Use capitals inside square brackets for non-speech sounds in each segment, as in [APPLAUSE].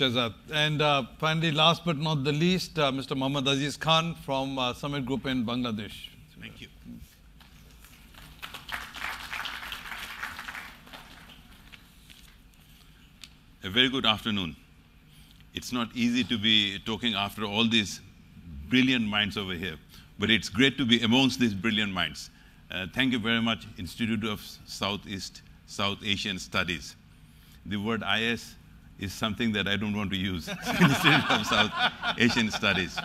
Shazad. And uh, finally, last but not the least, uh, Mr. Muhammad Aziz Khan from uh, Summit Group in Bangladesh. Thank you. A very good afternoon. It's not easy to be talking after all these brilliant minds over here, but it's great to be amongst these brilliant minds. Uh, thank you very much, Institute of Southeast South Asian Studies. The word IS is something that I don't want to use [LAUGHS] Institute of South Asian Studies.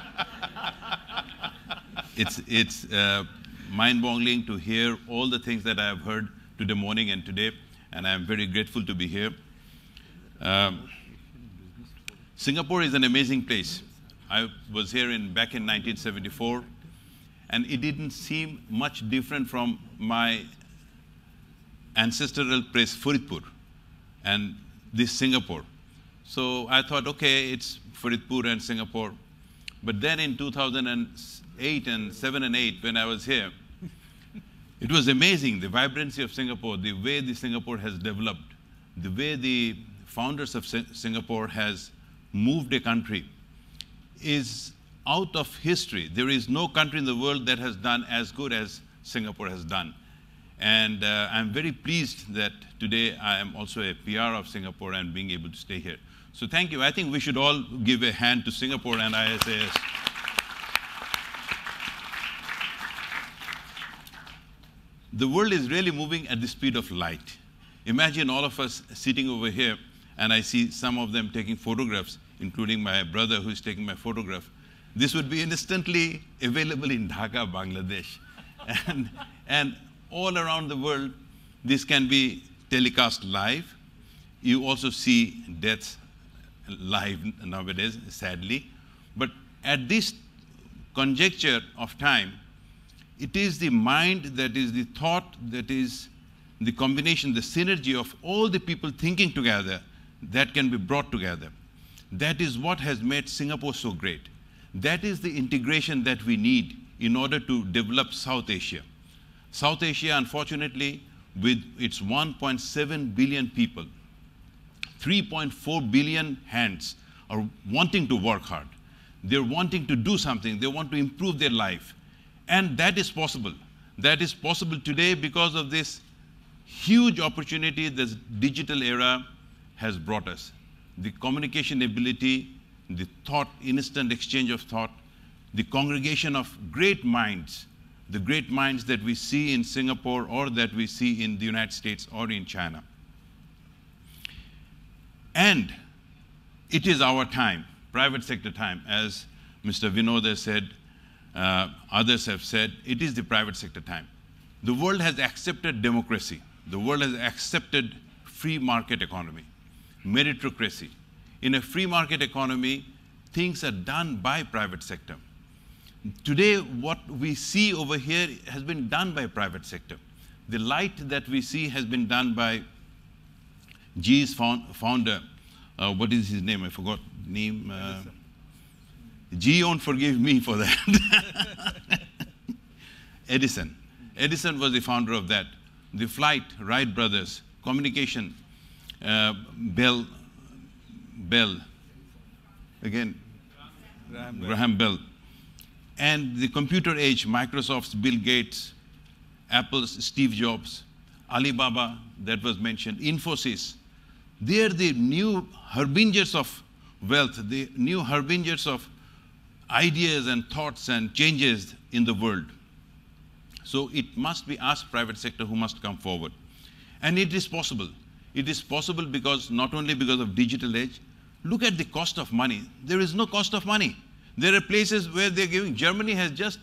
It's, it's uh, mind-boggling to hear all the things that I have heard today morning and today, and I am very grateful to be here. Um, Singapore is an amazing place. I was here in, back in 1974, and it didn't seem much different from my ancestral place, Faridpur, and this Singapore. So I thought, okay, it's Faridpur and Singapore. But then in 2008 and 7 and 8, when I was here, it was amazing the vibrancy of Singapore, the way the Singapore has developed, the way the founders of Singapore has moved a country is out of history. There is no country in the world that has done as good as Singapore has done. And uh, I'm very pleased that today I am also a PR of Singapore and being able to stay here. So thank you. I think we should all give a hand to Singapore and ISAS. the world is really moving at the speed of light. Imagine all of us sitting over here, and I see some of them taking photographs, including my brother who's taking my photograph. This would be instantly available in Dhaka, Bangladesh. [LAUGHS] and, and all around the world, this can be telecast live. You also see deaths Live nowadays, sadly. But at this conjecture of time, it is the mind that is the thought that is the combination, the synergy of all the people thinking together that can be brought together. That is what has made Singapore so great. That is the integration that we need in order to develop South Asia. South Asia, unfortunately, with its 1.7 billion people, 3.4 billion hands are wanting to work hard. They're wanting to do something. They want to improve their life. And that is possible. That is possible today because of this huge opportunity this digital era has brought us. The communication ability, the thought, instant exchange of thought, the congregation of great minds, the great minds that we see in Singapore or that we see in the United States or in China. And it is our time, private sector time, as Mr. Vinoda said, uh, others have said, it is the private sector time. The world has accepted democracy. The world has accepted free market economy, meritocracy. In a free market economy, things are done by private sector. Today, what we see over here has been done by private sector. The light that we see has been done by G's found, founder, uh, what is his name? I forgot name. Uh, G won't forgive me for that. [LAUGHS] Edison. Edison was the founder of that. The flight, Wright brothers, communication, uh, Bell, Bell, again, Graham, Graham Bell. Bell. And the computer age, Microsoft's Bill Gates, Apple's Steve Jobs, Alibaba, that was mentioned, Infosys, they are the new harbingers of wealth, the new harbingers of ideas and thoughts and changes in the world. So it must be us, private sector, who must come forward. And it is possible. It is possible because not only because of digital age, look at the cost of money. There is no cost of money. There are places where they're giving, Germany has just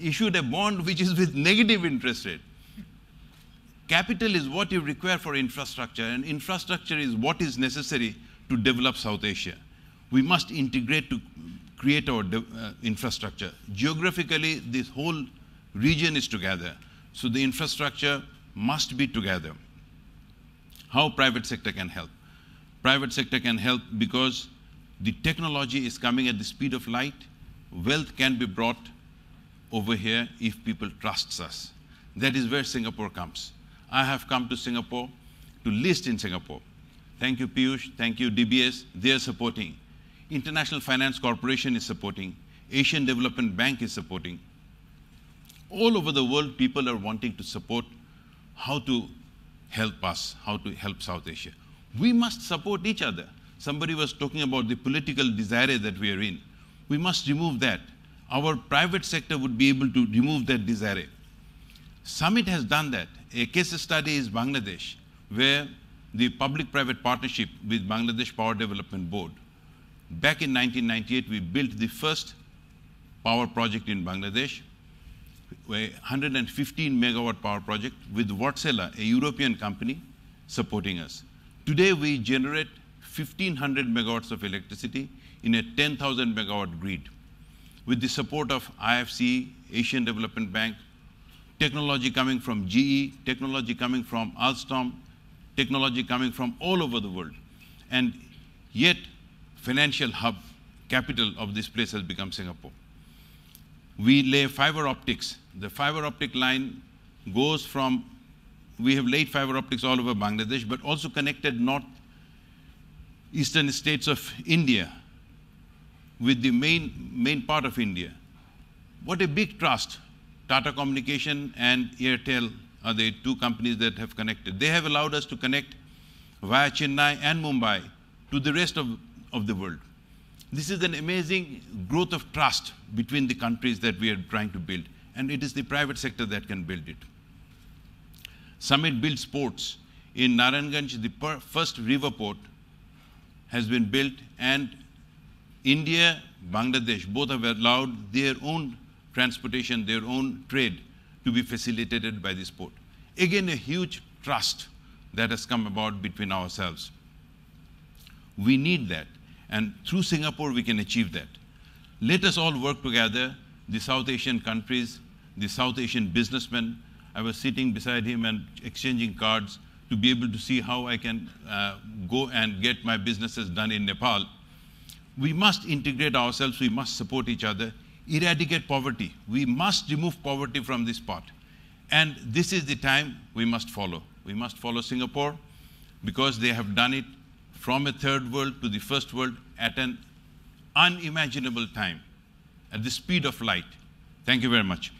issued a bond which is with negative interest rate. Capital is what you require for infrastructure, and infrastructure is what is necessary to develop South Asia. We must integrate to create our uh, infrastructure. Geographically, this whole region is together. So the infrastructure must be together. How private sector can help? Private sector can help because the technology is coming at the speed of light. Wealth can be brought over here if people trusts us. That is where Singapore comes. I have come to Singapore to list in Singapore. Thank you, Piyush. Thank you, DBS. They are supporting. International Finance Corporation is supporting. Asian Development Bank is supporting. All over the world, people are wanting to support how to help us, how to help South Asia. We must support each other. Somebody was talking about the political desire that we are in. We must remove that. Our private sector would be able to remove that desire. Summit has done that. A case study is Bangladesh, where the public-private partnership with Bangladesh Power Development Board. Back in 1998, we built the first power project in Bangladesh, a 115 megawatt power project with Wärtsilä, a European company, supporting us. Today, we generate 1,500 megawatts of electricity in a 10,000 megawatt grid. With the support of IFC, Asian Development Bank, technology coming from GE, technology coming from Alstom, technology coming from all over the world. And yet, financial hub, capital of this place has become Singapore. We lay fiber optics. The fiber optic line goes from, we have laid fiber optics all over Bangladesh, but also connected north eastern states of India with the main, main part of India. What a big trust Tata Communication and Airtel are the two companies that have connected. They have allowed us to connect via Chennai and Mumbai to the rest of, of the world. This is an amazing growth of trust between the countries that we are trying to build, and it is the private sector that can build it. Summit builds ports. In Naranganj, the first river port has been built, and India, Bangladesh, both have allowed their own transportation, their own trade to be facilitated by this port. Again, a huge trust that has come about between ourselves. We need that, and through Singapore, we can achieve that. Let us all work together, the South Asian countries, the South Asian businessmen. I was sitting beside him and exchanging cards to be able to see how I can uh, go and get my businesses done in Nepal. We must integrate ourselves, we must support each other, eradicate poverty. We must remove poverty from this part, And this is the time we must follow. We must follow Singapore because they have done it from a third world to the first world at an unimaginable time, at the speed of light. Thank you very much.